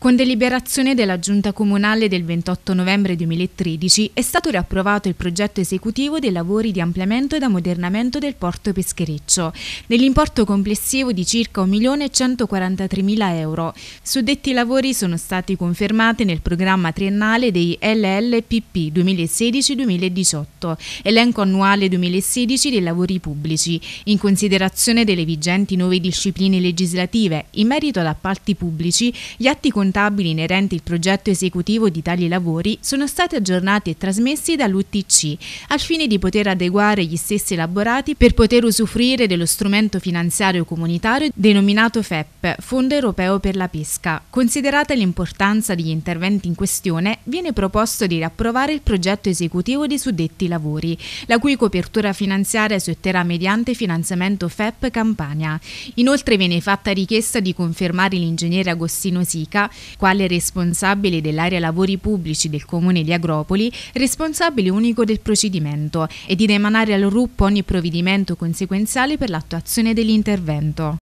Con deliberazione della Giunta Comunale del 28 novembre 2013 è stato riapprovato il progetto esecutivo dei lavori di ampliamento ed ammodernamento del porto Peschereccio, nell'importo complessivo di circa 1.143.000 euro. Suddetti lavori sono stati confermati nel programma triennale dei LLPP 2016-2018, elenco annuale 2016 dei lavori pubblici, in considerazione delle vigenti nuove discipline legislative in merito ad appalti pubblici, gli atti con contabili inerenti il progetto esecutivo di tali lavori sono stati aggiornati e trasmessi dall'UTC al fine di poter adeguare gli stessi elaborati per poter usufruire dello strumento finanziario comunitario denominato FEP, Fondo Europeo per la Pesca. Considerata l'importanza degli interventi in questione, viene proposto di riapprovare il progetto esecutivo dei suddetti lavori, la cui copertura finanziaria si otterrà mediante finanziamento FEP Campania. Inoltre viene fatta richiesta di confermare l'ingegnere Agostino Sica quale responsabile dell'area lavori pubblici del comune di Agropoli, responsabile unico del procedimento e di emanare al RUP ogni provvedimento conseguenziale per l'attuazione dell'intervento.